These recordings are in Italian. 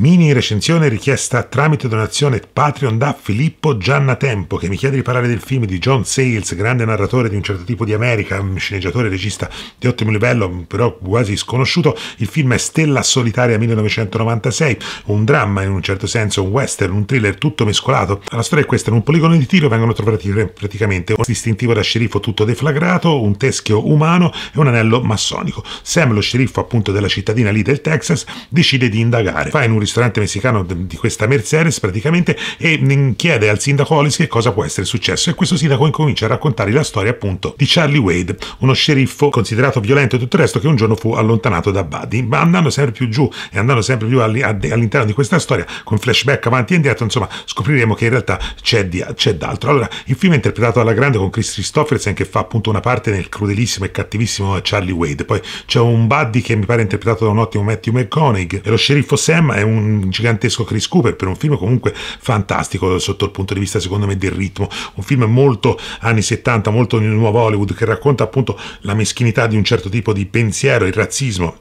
Mini recensione richiesta tramite donazione Patreon da Filippo Giannatempo che mi chiede di parlare del film di John Sayles, grande narratore di un certo tipo di America, sceneggiatore e regista di ottimo livello, però quasi sconosciuto. Il film è Stella Solitaria 1996, un dramma in un certo senso, un western, un thriller tutto mescolato. La storia è questa, in un poligono di tiro vengono trovati praticamente un distintivo da sceriffo tutto deflagrato, un teschio umano e un anello massonico. Sam, lo sceriffo appunto della cittadina lì del Texas, decide di indagare. Fa in un ristorante messicano di questa Mercedes praticamente e mm, chiede al sindaco Hollis che cosa può essere successo e questo sindaco incomincia a raccontare la storia appunto di Charlie Wade, uno sceriffo considerato violento e tutto il resto che un giorno fu allontanato da Buddy, ma andando sempre più giù e andando sempre più all'interno di questa storia con flashback avanti e indietro, insomma scopriremo che in realtà c'è, di, c'è d'altro. Allora, il film è interpretato alla grande con Chris Christofferson che fa appunto una parte nel crudelissimo e cattivissimo Charlie Wade, poi c'è un Buddy che mi pare interpretato da un ottimo Matthew McConaughey e lo sceriffo Sam è un un gigantesco Chris Cooper per un film comunque fantastico sotto il punto di vista secondo me del ritmo, un film molto anni 70, molto nuovo Hollywood che racconta appunto la meschinità di un certo tipo di pensiero, il razzismo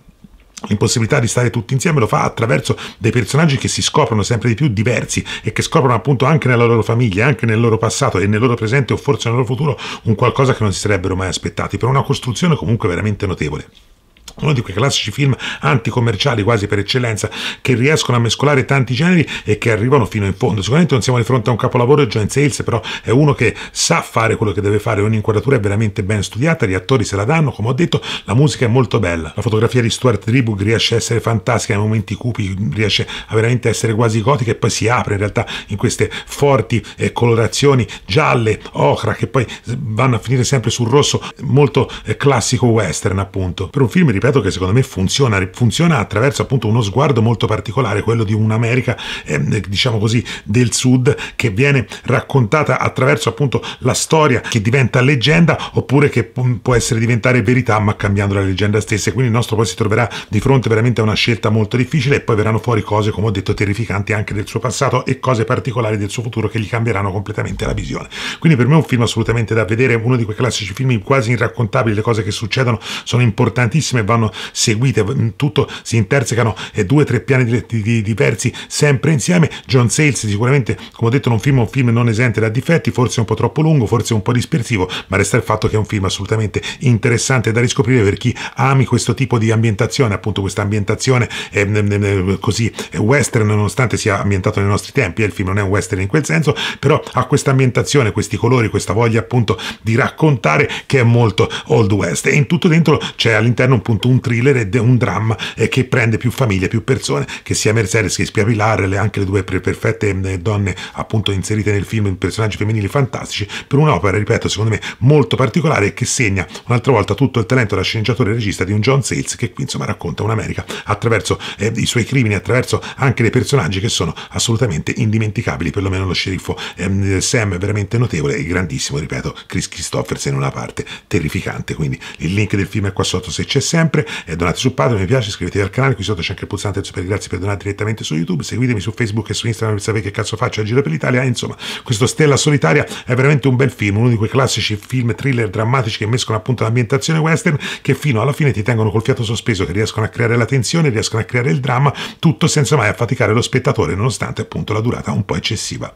l'impossibilità di stare tutti insieme lo fa attraverso dei personaggi che si scoprono sempre di più diversi e che scoprono appunto anche nella loro famiglia, anche nel loro passato e nel loro presente o forse nel loro futuro un qualcosa che non si sarebbero mai aspettati per una costruzione comunque veramente notevole uno di quei classici film anticommerciali quasi per eccellenza che riescono a mescolare tanti generi e che arrivano fino in fondo. Sicuramente non siamo di fronte a un capolavoro di John Sales, però è uno che sa fare quello che deve fare, ogni inquadratura è veramente ben studiata, gli attori se la danno, come ho detto, la musica è molto bella. La fotografia di Stuart Tribug riesce a essere fantastica nei momenti cupi, riesce a veramente essere quasi gotica e poi si apre in realtà in queste forti eh, colorazioni gialle, ocra, che poi vanno a finire sempre sul rosso, molto eh, classico western appunto. Per un film, ripeto, mercato che secondo me funziona, funziona attraverso appunto uno sguardo molto particolare, quello di un'America, eh, diciamo così, del sud che viene raccontata attraverso appunto la storia che diventa leggenda oppure che può essere diventare verità ma cambiando la leggenda stessa. Quindi il nostro poi si troverà di fronte veramente a una scelta molto difficile e poi verranno fuori cose, come ho detto, terrificanti anche del suo passato e cose particolari del suo futuro che gli cambieranno completamente la visione. Quindi per me è un film assolutamente da vedere, uno di quei classici film quasi irraccontabili, le cose che succedono sono importantissime vanno seguite, tutto si intersecano e eh, due o tre piani diversi sempre insieme. John Sales sicuramente, come ho detto, non film, un film non esente da difetti, forse un po' troppo lungo, forse un po' dispersivo, ma resta il fatto che è un film assolutamente interessante da riscoprire per chi ami questo tipo di ambientazione, appunto questa ambientazione è, eh, così eh, western nonostante sia ambientato nei nostri tempi, il film non è un western in quel senso, però ha questa ambientazione, questi colori, questa voglia appunto di raccontare che è molto old west e in tutto dentro c'è all'interno un punto appunto un thriller e un dramma eh, che prende più famiglie, più persone, che sia Mercedes che sia Pilar, anche le due perfette mm, donne appunto inserite nel film, personaggi femminili fantastici, per un'opera, ripeto, secondo me molto particolare e che segna un'altra volta tutto il talento da sceneggiatore e regista di un John Sales che qui insomma racconta un'America attraverso eh, i suoi crimini, attraverso anche dei personaggi che sono assolutamente indimenticabili, perlomeno lo sceriffo eh, Sam è veramente notevole e grandissimo, ripeto, Chris Christopherson in una parte terrificante, quindi il link del film è qua sotto se c'è Sam, sempre, eh, donate su Patreon, mi piace, iscrivetevi al canale, qui sotto c'è anche il pulsante per grazie per donare direttamente su YouTube, seguitemi su Facebook e su Instagram per sapere che cazzo faccio a giro per l'Italia, insomma, questo Stella Solitaria è veramente un bel film, uno di quei classici film thriller drammatici che mescolano appunto l'ambientazione western che fino alla fine ti tengono col fiato sospeso, che riescono a creare la tensione, riescono a creare il dramma, tutto senza mai affaticare lo spettatore nonostante appunto la durata un po' eccessiva.